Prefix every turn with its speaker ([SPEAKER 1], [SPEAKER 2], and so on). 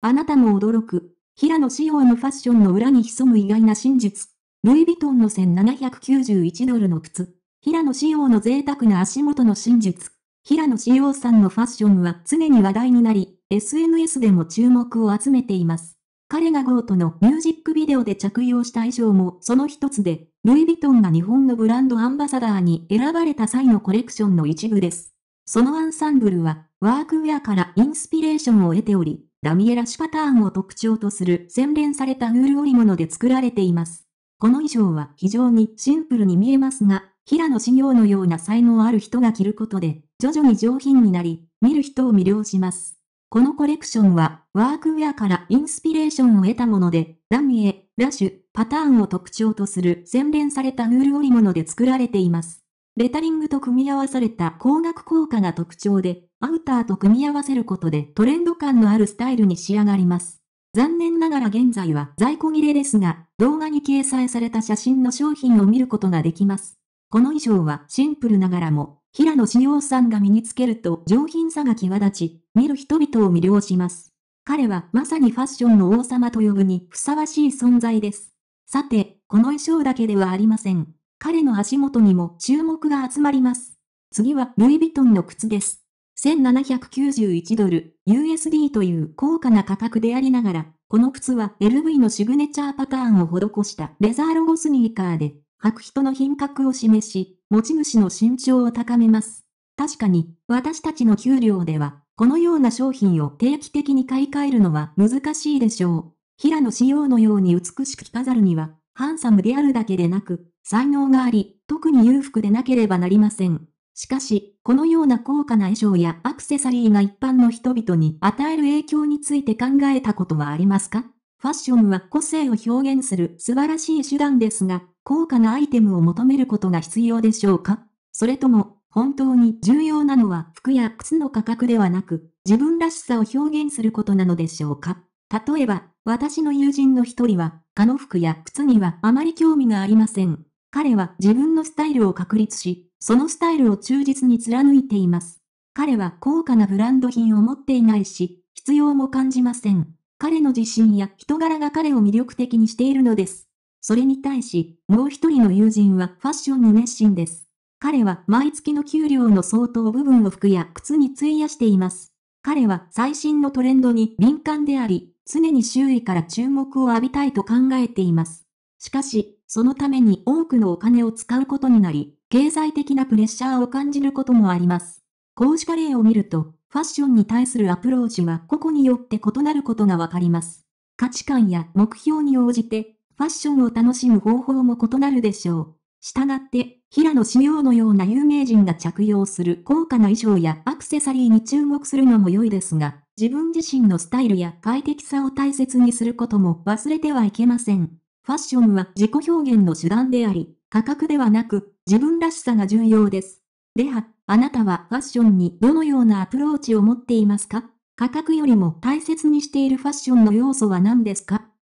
[SPEAKER 1] あなたも驚く。平野紫耀のファッションの裏に潜む意外な真実。ルイ・ヴィトンの1791ドルの靴。平野紫耀の贅沢な足元の真実。平野紫耀さんのファッションは常に話題になり、SNS でも注目を集めています。彼がゴートのミュージックビデオで着用した衣装もその一つで、ルイ・ヴィトンが日本のブランドアンバサダーに選ばれた際のコレクションの一部です。そのアンサンブルは、ワークウェアからインスピレーションを得ており、ダミエラシパターンを特徴とする洗練されたウール織物で作られています。この衣装は非常にシンプルに見えますが、平野紫耀のような才能ある人が着ることで、徐々に上品になり、見る人を魅了します。このコレクションは、ワークウェアからインスピレーションを得たもので、ダミエ、ラシュ、パターンを特徴とする洗練されたウール織物で作られています。レタリングと組み合わされた光学効果が特徴で、アウターと組み合わせることでトレンド感のあるスタイルに仕上がります。残念ながら現在は在庫切れですが、動画に掲載された写真の商品を見ることができます。この衣装はシンプルながらも、平野志陽さんが身につけると上品さが際立ち、見る人々を魅了します。彼はまさにファッションの王様と呼ぶにふさわしい存在です。さて、この衣装だけではありません。彼の足元にも注目が集まります。次は、ルイ・ヴィトンの靴です。1791ドル、USD という高価な価格でありながら、この靴は LV のシグネチャーパターンを施したレザーロゴスニーカーで、履く人の品格を示し、持ち主の身長を高めます。確かに、私たちの給料では、このような商品を定期的に買い替えるのは難しいでしょう。平野仕様のように美しく着飾るには、ハンサムであるだけでなく、才能があり、特に裕福でなければなりません。しかし、このような高価な衣装やアクセサリーが一般の人々に与える影響について考えたことはありますかファッションは個性を表現する素晴らしい手段ですが、高価なアイテムを求めることが必要でしょうかそれとも、本当に重要なのは服や靴の価格ではなく、自分らしさを表現することなのでしょうか例えば、私の友人の一人は、蚊の服や靴にはあまり興味がありません。彼は自分のスタイルを確立し、そのスタイルを忠実に貫いています。彼は高価なブランド品を持っていないし、必要も感じません。彼の自信や人柄が彼を魅力的にしているのです。それに対し、もう一人の友人はファッションに熱心です。彼は毎月の給料の相当部分を服や靴に費やしています。彼は最新のトレンドに敏感であり、常に周囲から注目を浴びたいと考えています。しかし、そのために多くのお金を使うことになり、経済的なプレッシャーを感じることもあります。公示カレーを見ると、ファッションに対するアプローチは個々によって異なることがわかります。価値観や目標に応じて、ファッションを楽しむ方法も異なるでしょう。従って、平野紫耀のような有名人が着用する高価な衣装やアクセサリーに注目するのも良いですが、自分自身のスタイルや快適さを大切にすることも忘れてはいけません。ファッションは自己表現の手段であり、価格ではなく、自分らしさが重要です。では、あなたはファッションにどのようなアプローチを持っていますか価格よりも大切にしているファッションの要素は何ですか